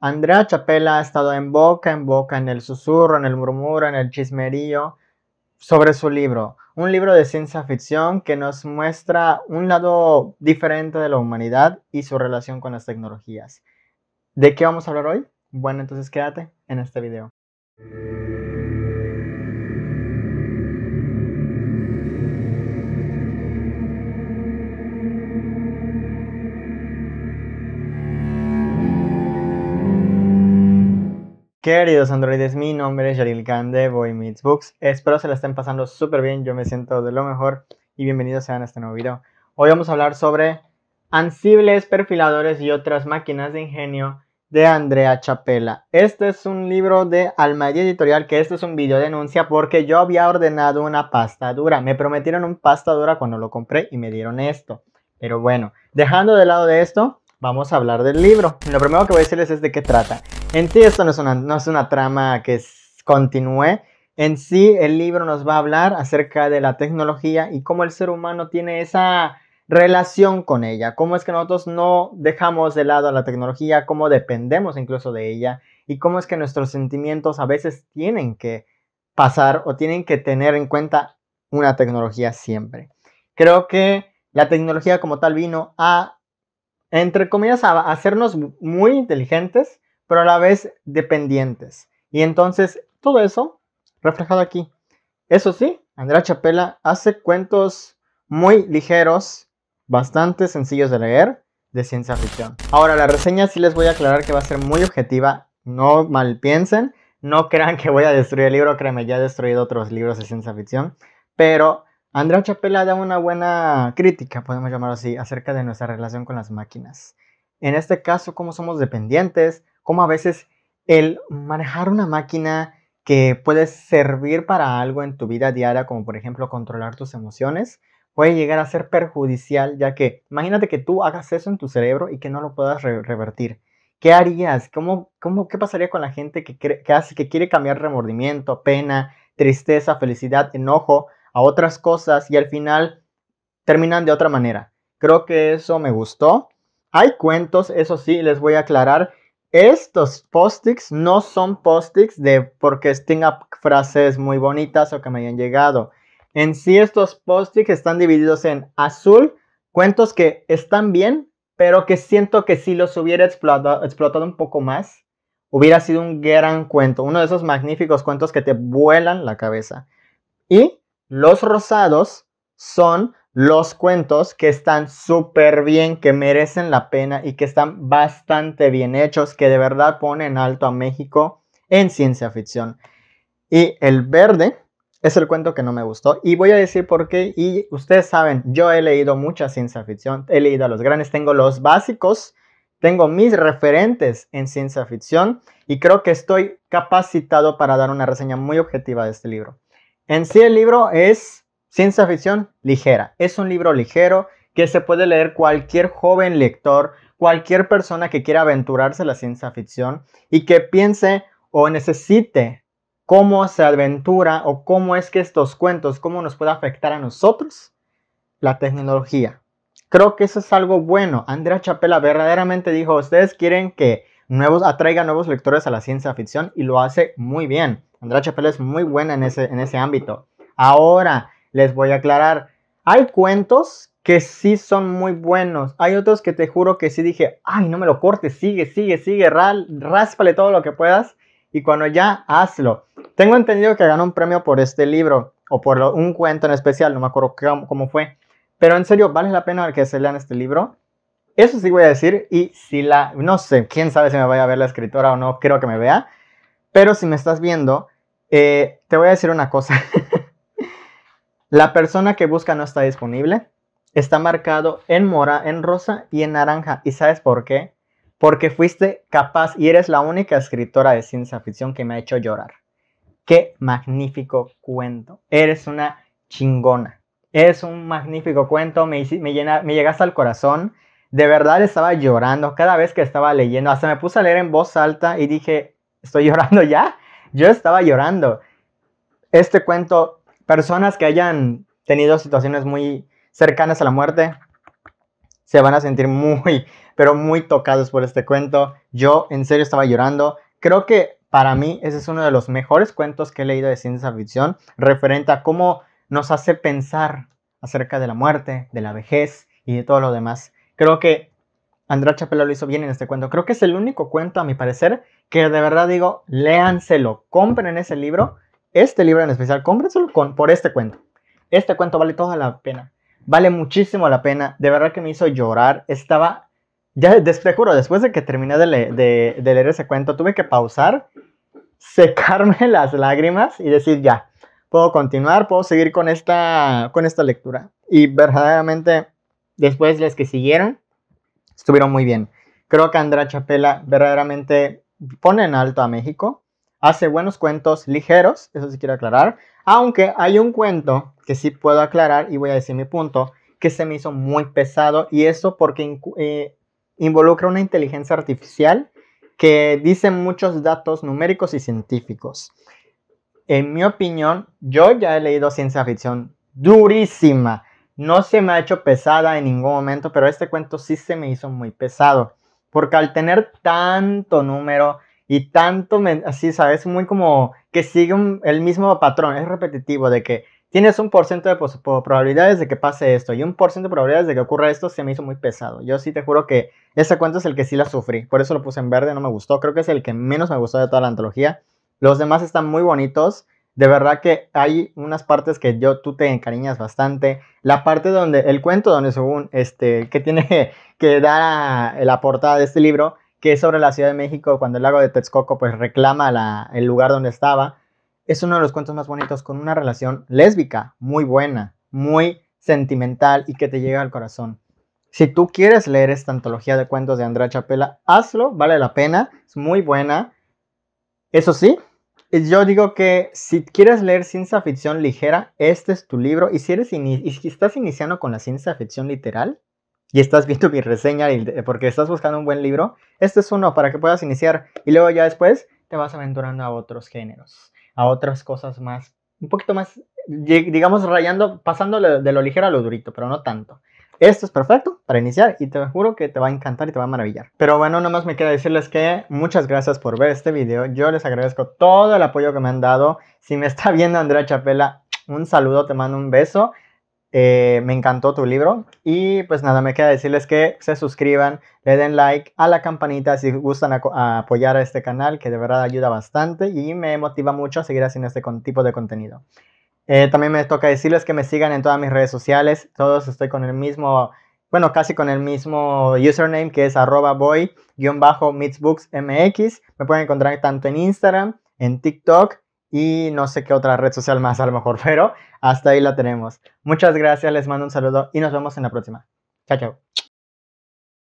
Andrea Chapela ha estado en boca en boca en el susurro, en el murmuro, en el chismerío sobre su libro, un libro de ciencia ficción que nos muestra un lado diferente de la humanidad y su relación con las tecnologías. ¿De qué vamos a hablar hoy? Bueno, entonces quédate en este video. Queridos androides, mi nombre es Yaril Khan de Boy Meets Books. Espero se la estén pasando súper bien, yo me siento de lo mejor y bienvenidos sean a este nuevo video. Hoy vamos a hablar sobre ansibles, perfiladores y otras máquinas de ingenio de Andrea Chapela. Este es un libro de Almadía Editorial, que este es un video denuncia porque yo había ordenado una pasta dura. Me prometieron un pasta dura cuando lo compré y me dieron esto. Pero bueno, dejando de lado de esto, vamos a hablar del libro. Lo primero que voy a decirles es de qué trata. En sí, esto no es una, no es una trama que continúe. En sí, el libro nos va a hablar acerca de la tecnología y cómo el ser humano tiene esa relación con ella, cómo es que nosotros no dejamos de lado a la tecnología, cómo dependemos incluso de ella y cómo es que nuestros sentimientos a veces tienen que pasar o tienen que tener en cuenta una tecnología siempre. Creo que la tecnología como tal vino a, entre comillas, a hacernos muy inteligentes, pero a la vez dependientes. Y entonces, todo eso reflejado aquí. Eso sí, Andrea Chapela hace cuentos muy ligeros, bastante sencillos de leer, de ciencia ficción. Ahora, la reseña sí les voy a aclarar que va a ser muy objetiva, no mal piensen, no crean que voy a destruir el libro, créanme, ya he destruido otros libros de ciencia ficción, pero Andrea Chapela da una buena crítica, podemos llamarlo así, acerca de nuestra relación con las máquinas en este caso, cómo somos dependientes, cómo a veces el manejar una máquina que puede servir para algo en tu vida diaria, como por ejemplo controlar tus emociones, puede llegar a ser perjudicial, ya que imagínate que tú hagas eso en tu cerebro y que no lo puedas revertir. ¿Qué harías? ¿Cómo, cómo, ¿Qué pasaría con la gente que, que, hace, que quiere cambiar remordimiento, pena, tristeza, felicidad, enojo a otras cosas y al final terminan de otra manera? Creo que eso me gustó hay cuentos, eso sí, les voy a aclarar. Estos post no son post de porque tenga frases muy bonitas o que me hayan llegado. En sí, estos post están divididos en azul, cuentos que están bien, pero que siento que si los hubiera explotado un poco más, hubiera sido un gran cuento, uno de esos magníficos cuentos que te vuelan la cabeza. Y los rosados son los cuentos que están súper bien, que merecen la pena y que están bastante bien hechos, que de verdad ponen alto a México en ciencia ficción. Y El Verde es el cuento que no me gustó y voy a decir por qué. Y ustedes saben, yo he leído mucha ciencia ficción, he leído a los grandes, tengo los básicos, tengo mis referentes en ciencia ficción y creo que estoy capacitado para dar una reseña muy objetiva de este libro. En sí el libro es Ciencia ficción ligera. Es un libro ligero que se puede leer cualquier joven lector, cualquier persona que quiera aventurarse a la ciencia ficción y que piense o necesite cómo se aventura o cómo es que estos cuentos, cómo nos puede afectar a nosotros la tecnología. Creo que eso es algo bueno. Andrea Chapela verdaderamente dijo, ustedes quieren que nuevos, atraiga nuevos lectores a la ciencia ficción y lo hace muy bien. Andrea Chapela es muy buena en ese, en ese ámbito. Ahora, les voy a aclarar. Hay cuentos que sí son muy buenos. Hay otros que te juro que sí dije, ay, no me lo cortes, sigue, sigue, sigue, ráspale todo lo que puedas y cuando ya, hazlo. Tengo entendido que ganó un premio por este libro o por un cuento en especial, no me acuerdo cómo, fue. Pero en serio, ¿vale la pena que se lean este libro? Eso sí voy a decir y si la, no sé, quién sabe si me vaya a ver la escritora o no, creo que me vea. Pero si me estás viendo, eh, te voy a decir una cosa. La persona que busca no está disponible. Está marcado en mora, en rosa y en naranja. ¿Y sabes por qué? Porque fuiste capaz y eres la única escritora de ciencia ficción que me ha hecho llorar. Qué magnífico cuento. Eres una chingona. es un magnífico cuento. Me, me, llena, me llegaste al corazón. De verdad estaba llorando cada vez que estaba leyendo. Hasta me puse a leer en voz alta y dije, ¿estoy llorando ya? Yo estaba llorando. Este cuento personas que hayan tenido situaciones muy cercanas a la muerte se van a sentir muy, pero muy tocados por este cuento. Yo en serio estaba llorando. Creo que para mí ese es uno de los mejores cuentos que he leído de ciencia ficción referente a cómo nos hace pensar acerca de la muerte, de la vejez y de todo lo demás. Creo que Andrea Chapela lo hizo bien en este cuento. Creo que es el único cuento, a mi parecer, que de verdad digo, léanselo, compren ese libro este libro en especial, cómprenselo con, por este cuento. Este cuento vale toda la pena. Vale muchísimo la pena. De verdad que me hizo llorar. Estaba, ya te juro, después de que terminé de, leer ese cuento, tuve que pausar, secarme las lágrimas y decir, ya, puedo continuar, puedo seguir con esta, con esta lectura. Y verdaderamente, después las que siguieron, estuvieron muy bien. Creo que Andra Chapela verdaderamente pone en alto a México Hace buenos cuentos ligeros, eso sí quiero aclarar. Aunque hay un cuento que sí puedo aclarar y voy a decir mi punto, que se me hizo muy pesado y eso porque eh, involucra una inteligencia artificial que dice muchos datos numéricos y científicos. En mi opinión, yo ya he leído ciencia ficción durísima. No se me ha hecho pesada en ningún momento, pero este cuento sí se me hizo muy pesado. Porque al tener tanto número, y tanto, así, ¿sabes? Muy como que sigue el mismo patrón, es repetitivo, de que tienes un porcentaje de probabilidades de que pase esto y un porcentaje de probabilidades de que ocurra esto, se me hizo muy pesado. Yo sí te juro que ese cuento es el que sí la sufrí, por eso lo puse en verde, no me gustó, creo que es el que menos me gustó de toda la antología. Los demás están muy bonitos. De verdad que hay unas partes que yo tú te encariñas bastante. La parte donde el cuento donde según este que tiene que dar la portada de este libro que es sobre la Ciudad de México, cuando el lago de Texcoco pues reclama el lugar donde estaba, es uno de los cuentos más bonitos con una relación lésbica, muy buena, muy sentimental y que te llega al corazón. Si tú quieres leer esta antología de cuentos de Andrea Chapela, hazlo, vale la pena, es muy buena. Eso sí, yo digo que si quieres leer ciencia ficción ligera, este es tu libro. Y si, eres y si estás iniciando con la ciencia ficción literal, y estás viendo mi reseña porque estás buscando un buen libro, este es uno para que puedas iniciar y luego ya después te vas aventurando a otros géneros, a otras cosas más, un poquito más, digamos, rayando, pasando de lo ligero a lo durito, pero no tanto. Esto es perfecto para iniciar y te juro que te va a encantar y te va a maravillar. Pero bueno, nomás me queda decirles que muchas gracias por ver este video. Yo les agradezco todo el apoyo que me han dado. Si me está viendo Andrea Chapela, un saludo, te mando un beso. Eh, me encantó tu libro. Y pues nada, me queda decirles que se suscriban, le den like a la campanita si gustan apoyar a este canal, que de verdad ayuda bastante y me motiva mucho a seguir haciendo este tipo de contenido. Eh, también me toca decirles que me sigan en todas mis redes sociales. Todos estoy con el mismo, bueno, casi con el mismo username que es arroba boy mx Me pueden encontrar tanto en Instagram, en TikTok y no sé qué otra red social más a lo mejor, pero hasta ahí la tenemos. Muchas gracias, les mando un saludo y nos vemos en la próxima. Chao, chao.